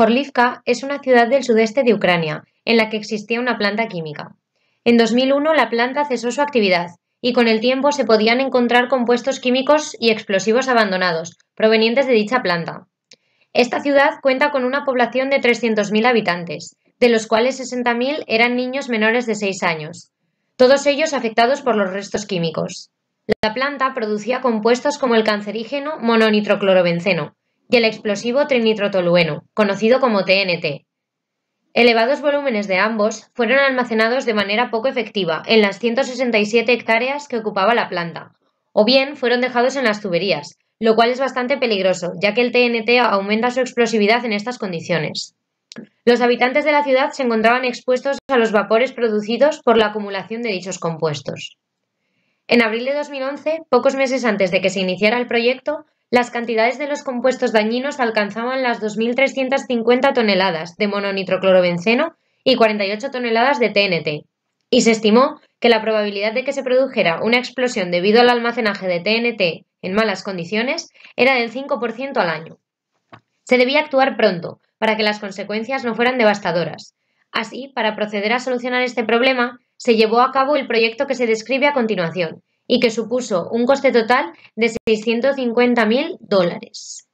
Khorlivka es una ciudad del sudeste de Ucrania, en la que existía una planta química. En 2001 la planta cesó su actividad y con el tiempo se podían encontrar compuestos químicos y explosivos abandonados, provenientes de dicha planta. Esta ciudad cuenta con una población de 300.000 habitantes, de los cuales 60.000 eran niños menores de 6 años, todos ellos afectados por los restos químicos. La planta producía compuestos como el cancerígeno mononitroclorobenceno, y el explosivo trinitrotolueno, conocido como TNT. Elevados volúmenes de ambos fueron almacenados de manera poco efectiva en las 167 hectáreas que ocupaba la planta, o bien fueron dejados en las tuberías, lo cual es bastante peligroso, ya que el TNT aumenta su explosividad en estas condiciones. Los habitantes de la ciudad se encontraban expuestos a los vapores producidos por la acumulación de dichos compuestos. En abril de 2011, pocos meses antes de que se iniciara el proyecto, las cantidades de los compuestos dañinos alcanzaban las 2.350 toneladas de mononitroclorobenceno y 48 toneladas de TNT, y se estimó que la probabilidad de que se produjera una explosión debido al almacenaje de TNT en malas condiciones era del 5% al año. Se debía actuar pronto para que las consecuencias no fueran devastadoras. Así, para proceder a solucionar este problema, se llevó a cabo el proyecto que se describe a continuación, y que supuso un coste total de 650.000 dólares.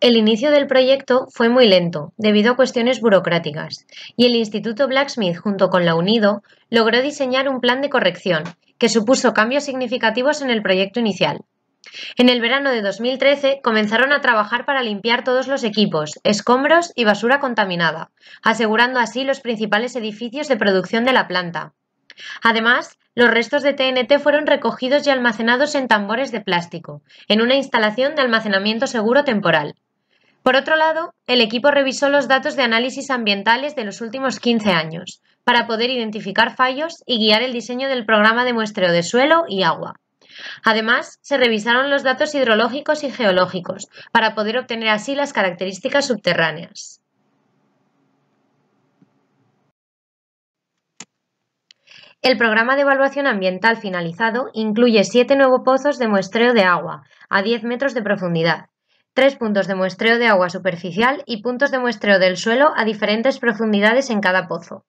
El inicio del proyecto fue muy lento, debido a cuestiones burocráticas, y el Instituto Blacksmith, junto con la UNIDO, logró diseñar un plan de corrección, que supuso cambios significativos en el proyecto inicial, en el verano de 2013 comenzaron a trabajar para limpiar todos los equipos, escombros y basura contaminada, asegurando así los principales edificios de producción de la planta. Además, los restos de TNT fueron recogidos y almacenados en tambores de plástico, en una instalación de almacenamiento seguro temporal. Por otro lado, el equipo revisó los datos de análisis ambientales de los últimos 15 años, para poder identificar fallos y guiar el diseño del programa de muestreo de suelo y agua. Además, se revisaron los datos hidrológicos y geológicos para poder obtener así las características subterráneas. El programa de evaluación ambiental finalizado incluye siete nuevos pozos de muestreo de agua a 10 metros de profundidad, tres puntos de muestreo de agua superficial y puntos de muestreo del suelo a diferentes profundidades en cada pozo.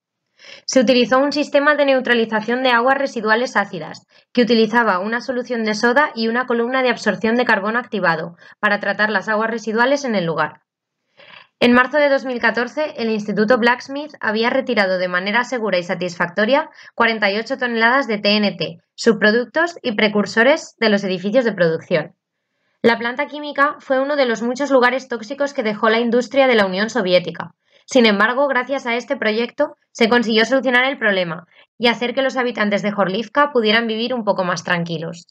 Se utilizó un sistema de neutralización de aguas residuales ácidas, que utilizaba una solución de soda y una columna de absorción de carbono activado para tratar las aguas residuales en el lugar. En marzo de 2014, el Instituto Blacksmith había retirado de manera segura y satisfactoria 48 toneladas de TNT, subproductos y precursores de los edificios de producción. La planta química fue uno de los muchos lugares tóxicos que dejó la industria de la Unión Soviética, sin embargo, gracias a este proyecto se consiguió solucionar el problema y hacer que los habitantes de Jorlivka pudieran vivir un poco más tranquilos.